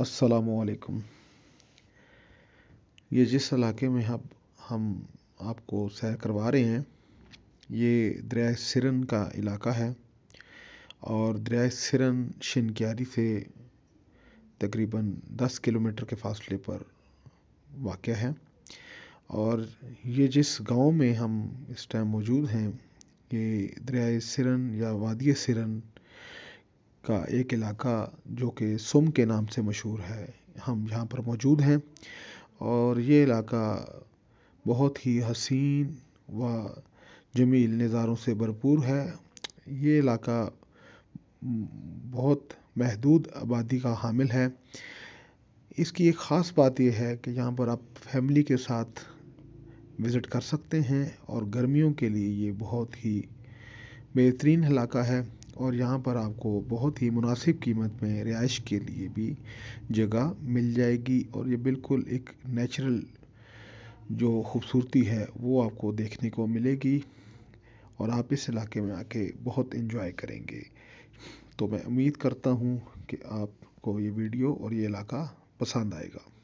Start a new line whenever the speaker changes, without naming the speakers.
असलकुम ये जिस इलाके में हम हम आपको सैर करवा रहे हैं ये दरिया सिरन का इलाका है और दरिया सिरन शिनक्यारी से तकरीबन 10 किलोमीटर के फासले पर वाक़ है और ये जिस गांव में हम इस टाइम मौजूद हैं ये दरिया सिरन या वादिया सिरन का एक इलाका जो कि सुम के नाम से मशहूर है हम यहाँ पर मौजूद हैं और ये इलाका बहुत ही हसीन व जमील नज़ारों से भरपूर है ये इलाका बहुत महदूद आबादी का हामिल है इसकी एक ख़ास बात यह है कि यहाँ पर आप फैमिली के साथ विज़िट कर सकते हैं और गर्मियों के लिए ये बहुत ही बेहतरीन इलाका है और यहाँ पर आपको बहुत ही मुनासिब कीमत में रिहाइश के लिए भी जगह मिल जाएगी और ये बिल्कुल एक नेचुरल जो खूबसूरती है वो आपको देखने को मिलेगी और आप इस इलाके में आके बहुत इन्जॉय करेंगे तो मैं उम्मीद करता हूँ कि आपको ये वीडियो और ये इलाका पसंद आएगा